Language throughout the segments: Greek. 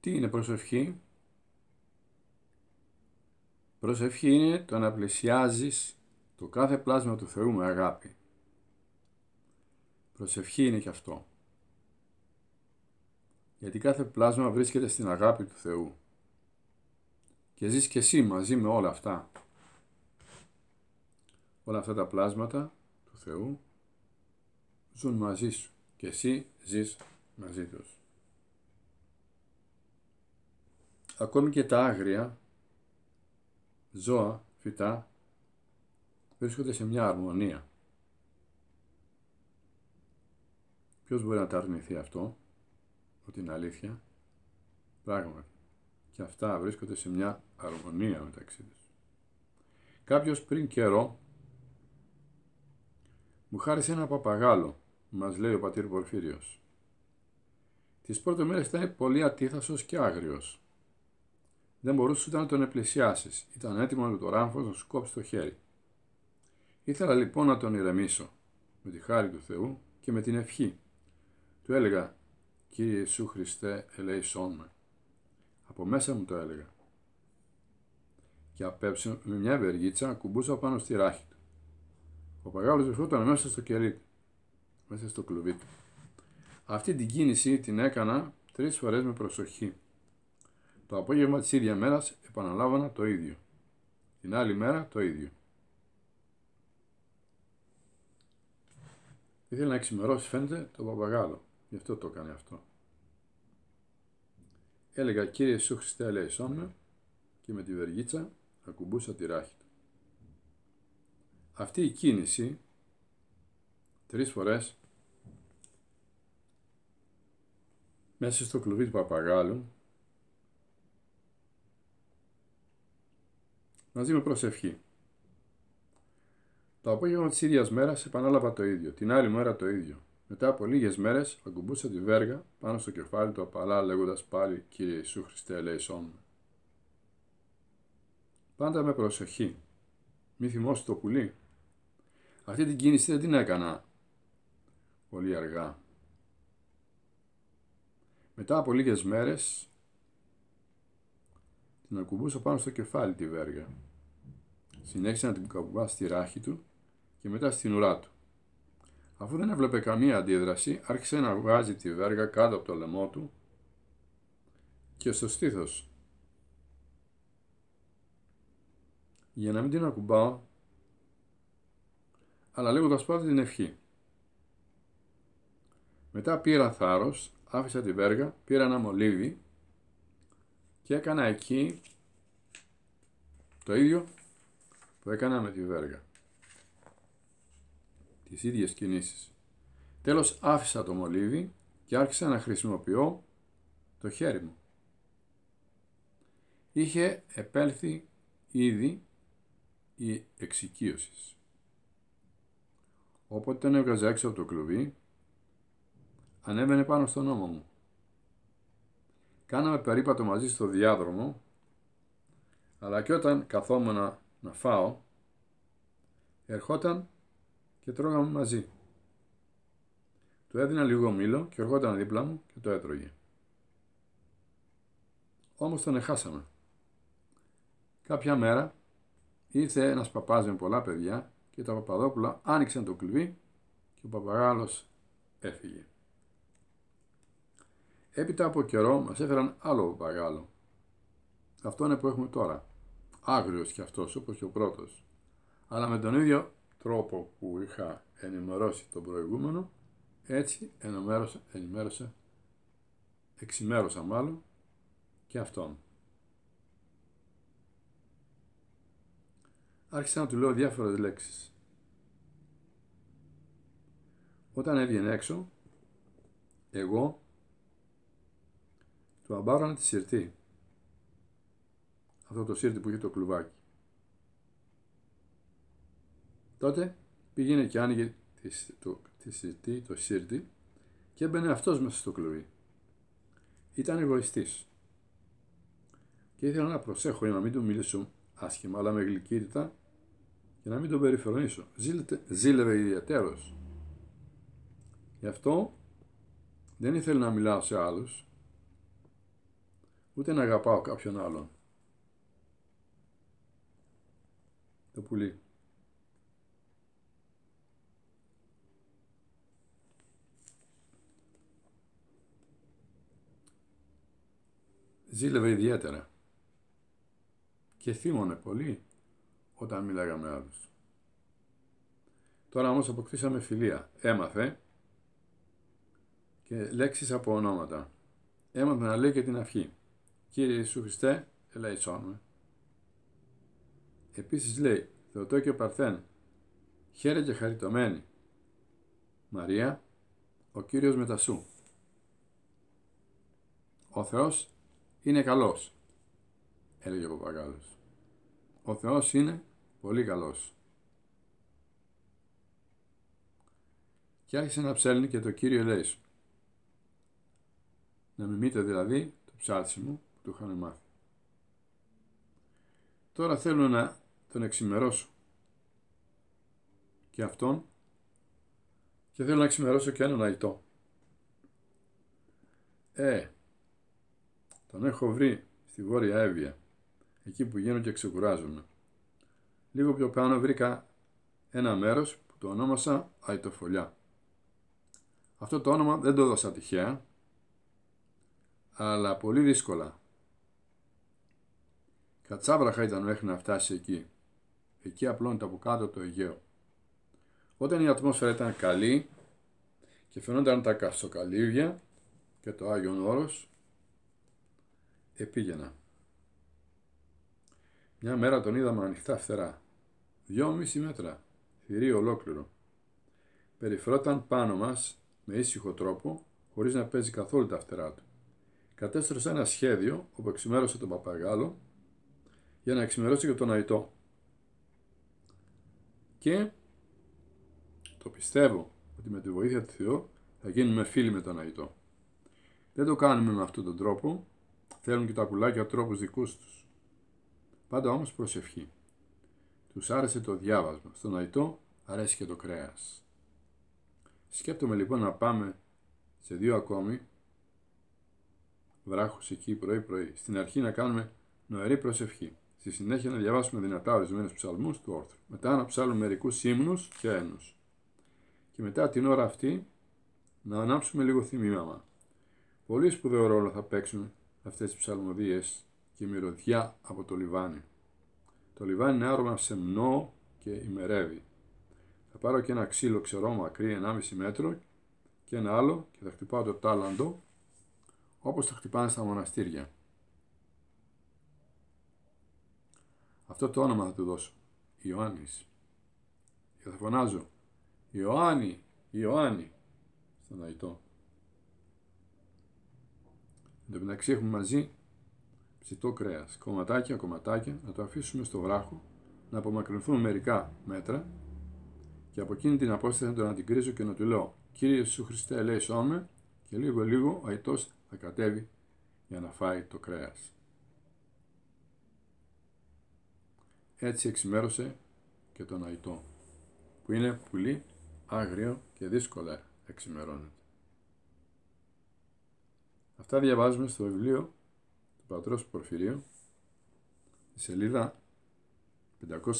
Τι είναι προσευχή? Προσευχή είναι το να πλησιάζεις το κάθε πλάσμα του Θεού με αγάπη. Προσευχή είναι και αυτό. Γιατί κάθε πλάσμα βρίσκεται στην αγάπη του Θεού. Και ζεις και εσύ μαζί με όλα αυτά. Όλα αυτά τα πλάσματα του Θεού ζουν μαζί σου και εσύ ζεις μαζί τους. ακόμη και τα άγρια ζώα, φυτά, βρίσκονται σε μια αρμονία. Ποιος μπορεί να τα αρνηθεί αυτό, ότι είναι αλήθεια, πράγματι. Και αυτά βρίσκονται σε μια αρμονία μεταξύ τους. Κάποιος πριν καιρό μου χάρισε ένα παπαγάλο, μας λέει ο πατήρ Πορφύριος. Τις πρώτες μέρες ήταν πολύ ατίθασος και άγριος. Δεν μπορούσε ούτε να τον επλησιάσει. Ήταν έτοιμο με το ράμφο να σου κόψει το χέρι. Ήθελα λοιπόν να τον ηρεμήσω με τη χάρη του Θεού και με την ευχή. Του έλεγα «Κύριε Ιησού Χριστέ ελέησόν με». Από μέσα μου το έλεγα. Και απέψε με μια βεργίτσα κουμπούσα πάνω στη ράχη του. Ο παγάλος βρισκόταν μέσα στο κερί του, μέσα στο κλουβί του. Αυτή την κίνηση την έκανα τρεις φορές με προσοχή. Το απόγευμα της ίδιας μέρας επαναλάβανα το ίδιο. Την άλλη μέρα το ίδιο. Ήθελε να εξημερώσει, φαίνεται, τον παπαγάλο. Γι' αυτό το έκανε αυτό. Έλεγα, Κύριε Σου Χριστέ, λέει με, και με τη βεργίτσα ακουμπούσα τη ράχη του. Αυτή η κίνηση, τρεις φορές, μέσα στο κλουβί του παπαγάλου, μαζί με προσευχή. Το απόγευμα της ίδιας μέρας επανάλαβα το ίδιο, την άλλη μέρα το ίδιο. Μετά από λίγες μέρες ακουμπούσα τη βέργα πάνω στο κεφάλι του απαλά λέγοντας πάλι Κύριε Ιησού Χριστέ, ελέησόν Πάντα με προσοχή. Μη θυμώσει το πουλί. Αυτή την κίνηση δεν την έκανα πολύ αργά. Μετά από λίγες μέρες. την ακουμπούσα πάνω στο κεφάλι τη βέργα. Συνέχισε να την καμπά στη ράχη του και μετά στην ουρά του. Αφού δεν έβλεπε καμία αντίδραση, άρχισε να βγάζει τη βέργα κάτω από το λαιμό του και στο στήθος. Για να μην την ακουμπάω, αλλά το πάντα την ευχή. Μετά πήρα θάρρος, άφησα τη βέργα, πήρα ένα μολύβι και έκανα εκεί το ίδιο που έκανα με τη βέργα. Τις ίδιες κινήσεις. Τέλος άφησα το μολύβι και άρχισα να χρησιμοποιώ το χέρι μου. Είχε επέλθει ήδη η εξοικείωση. Όποτε τον έβγαζα έξω από το κλουβί, ανέβαινε πάνω στον ώμο μου. Κάναμε περίπατο μαζί στο διάδρομο, αλλά και όταν καθόμουν να φάω, ερχόταν και τρώγαμε μαζί. Του έδινα λίγο μήλο και ερχόταν δίπλα μου και το έτρωγε. Όμως τον εχάσαμε. Κάποια μέρα ήρθε ένας παπάς με πολλά παιδιά και τα παπαδόπουλα άνοιξαν το κλειδί και ο παπαγάλος έφυγε. Έπειτα από καιρό μας έφεραν άλλο παπαγάλο. Αυτό είναι που έχουμε τώρα άγριος κι αυτός όπως και ο πρώτος. Αλλά με τον ίδιο τρόπο που είχα ενημερώσει τον προηγούμενο, έτσι ενημέρωσα, ενημέρωσα εξημέρωσα μάλλον και αυτόν. Άρχισα να του λέω διάφορες λέξεις. Όταν έβγαινε έξω, εγώ του αμπάρωνα τη συρτή αυτό το σύρτη που είχε το κλουβάκι. Τότε πήγαινε και άνοιγε το, τη, το σύρτη και έμπαινε αυτός μέσα στο κλουβί. Ήταν εγωιστής. Και ήθελα να προσέχω για να μην του μιλήσω άσχημα, αλλά με γλυκύτητα και να μην τον περιφρονήσω. Ζήλετε, ζήλευε ιδιαίτερος. Γι' αυτό δεν ήθελε να μιλάω σε άλλους, ούτε να αγαπάω κάποιον άλλον. πολύ. Ζήλευε ιδιαίτερα και θύμωνε πολύ όταν μίλαγα με άλλους. Τώρα όμως αποκτήσαμε φιλία. Έμαθε και λέξεις από ονόματα. Έμαθε να λέει και την αυχή. Κύριε Ιησού Χριστέ, ελαϊσόν με. Επίσης λέει Θεοτόκιο Παρθέν, χαίρε και χαριτωμένη. Μαρία, ο Κύριος μετασού. Ο Θεός είναι καλός, έλεγε ο Παπαγάλος. Ο Θεός είναι πολύ καλός. Και άρχισε να ψέλνει και το Κύριο λέει σου. Να μιμείτε δηλαδή το ψάξιμο που του είχαμε μάθει. Τώρα θέλω να τον εξημερώσω και αυτόν και θέλω να εξημερώσω και έναν αητό. Ε, τον έχω βρει στη Βόρεια Εύβοια, εκεί που γίνω και ξεκουράζομαι. Λίγο πιο πάνω βρήκα ένα μέρος που το ονόμασα Αιτοφολιά. Αυτό το όνομα δεν το δώσα τυχαία, αλλά πολύ δύσκολα. Κατσάβραχα ήταν μέχρι να φτάσει εκεί. Εκεί απλώνεται από κάτω το Αιγαίο. Όταν η ατμόσφαιρα ήταν καλή και φαινόταν τα καυσοκαλύβια και το Άγιον Όρος, επήγαινα. Μια μέρα τον είδαμε ανοιχτά φτερά, δυόμιση μέτρα, θηρίο ολόκληρο. Περιφρόταν πάνω μας με ήσυχο τρόπο, χωρίς να παίζει καθόλου τα φτερά του. Κατέστρωσε ένα σχέδιο όπου εξημέρωσε τον παπαγάλο για να εξημερώσει και τον αητό και το πιστεύω ότι με τη βοήθεια του Θεού θα γίνουμε φίλοι με τον Αϊτό. Δεν το κάνουμε με αυτόν τον τρόπο, θέλουν και τα πουλάκια τρόπους δικούς τους. Πάντα όμως προσευχή. Τους άρεσε το διάβασμα, στον Αϊτό αρέσει και το κρέας. Σκέπτομαι λοιπόν να πάμε σε δύο ακόμη βράχους εκεί πρωί πρωί, στην αρχή να κάνουμε νοερή προσευχή. Στη συνέχεια να διαβάσουμε δυνατά ορισμένους ψαλμούς του όρθρου. Μετά να ψάλουμε μερικούς ύμνους και ένου. Και μετά την ώρα αυτή να ανάψουμε λίγο θυμίμαμα. Πολύ σπουδαίο ρόλο θα παίξουν αυτές τι ψαλμοδίες και η μυρωδιά από το λιβάνι. Το λιβάνι είναι άρωμα σεμνό και ημερεύει. Θα πάρω και ένα ξύλο ξερό μακρύ 1,5 μέτρο και ένα άλλο και θα χτυπάω το τάλαντο όπως θα χτυπάνε στα μοναστήρια. Αυτό το όνομα θα του δώσω. Ιωάννης. Και θα φωνάζω. Ιωάννη, Ιωάννη. Στον αϊτό. Εν τω μεταξύ έχουμε μαζί ψητό κρέας. Κομματάκια, κομματάκια, να το αφήσουμε στο βράχο, να απομακρυνθούν μερικά μέτρα και από εκείνη την απόσταση να τον αντικρίζω και να του λέω: Κύριε Σου Χριστέ, λέει και λίγο-λίγο ο αϊτός θα κατέβει για να φάει το κρέας. Έτσι εξημέρωσε και τον Αϊτό, που είναι πολύ άγριο και δύσκολα εξημερώνεται. Αυτά διαβάζουμε στο βιβλίο του Πατρός Πορφυρίου, στη σελίδα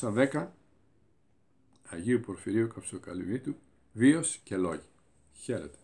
510 Αγίου Πορφυρίου Καψοκαλυβίτου, Βίος και Λόγοι. Χαίρετε.